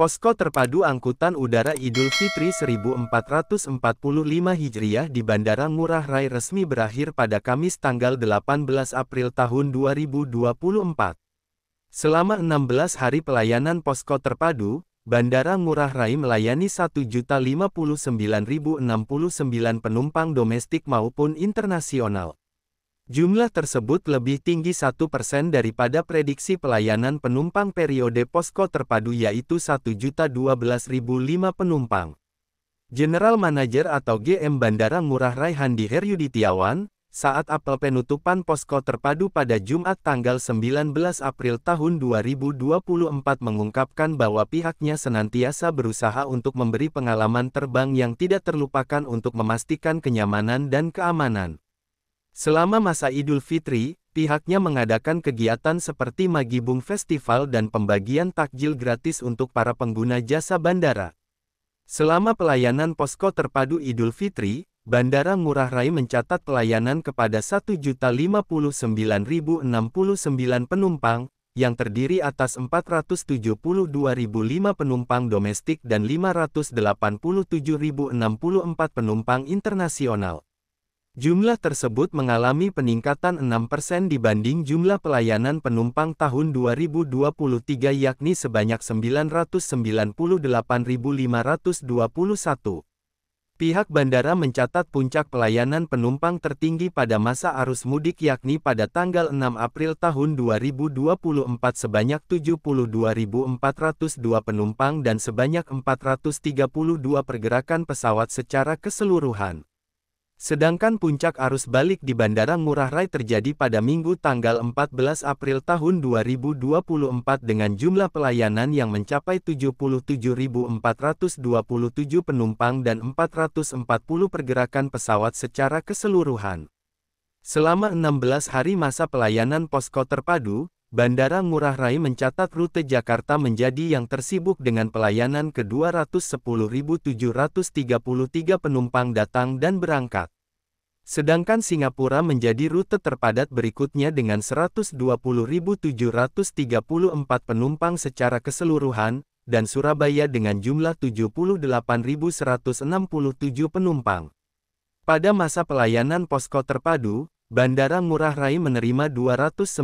Posko terpadu angkutan udara Idul Fitri 1445 Hijriah di Bandara Ngurah Rai resmi berakhir pada Kamis tanggal 18 April tahun 2024. Selama 16 hari pelayanan posko terpadu, Bandara Ngurah Rai melayani 1.059.069 penumpang domestik maupun internasional. Jumlah tersebut lebih tinggi 1% daripada prediksi pelayanan penumpang periode posko terpadu yaitu 1.012.005 penumpang. General Manager atau GM Bandara Ngurah Rai Handi Heryuditiawan, saat apel penutupan posko terpadu pada Jumat tanggal 19 April tahun 2024 mengungkapkan bahwa pihaknya senantiasa berusaha untuk memberi pengalaman terbang yang tidak terlupakan untuk memastikan kenyamanan dan keamanan. Selama masa Idul Fitri, pihaknya mengadakan kegiatan seperti Magibung Festival dan pembagian takjil gratis untuk para pengguna jasa bandara. Selama pelayanan posko terpadu Idul Fitri, Bandara Ngurah Rai mencatat pelayanan kepada 1.059.069 penumpang, yang terdiri atas 472.005 penumpang domestik dan 587.064 penumpang internasional. Jumlah tersebut mengalami peningkatan 6% dibanding jumlah pelayanan penumpang tahun 2023 yakni sebanyak 998.521. Pihak bandara mencatat puncak pelayanan penumpang tertinggi pada masa arus mudik yakni pada tanggal 6 April tahun 2024 sebanyak 72.402 penumpang dan sebanyak 432 pergerakan pesawat secara keseluruhan. Sedangkan puncak arus balik di Bandara Ngurah Rai terjadi pada Minggu tanggal 14 April tahun 2024 dengan jumlah pelayanan yang mencapai 77.427 penumpang dan 440 pergerakan pesawat secara keseluruhan. Selama 16 hari masa pelayanan posko terpadu, Bandara Ngurah Rai mencatat rute Jakarta menjadi yang tersibuk dengan pelayanan ke 210.733 penumpang datang dan berangkat. Sedangkan Singapura menjadi rute terpadat berikutnya dengan 120.734 penumpang secara keseluruhan, dan Surabaya dengan jumlah 78.167 penumpang. Pada masa pelayanan posko terpadu, Bandara Ngurah Rai menerima 299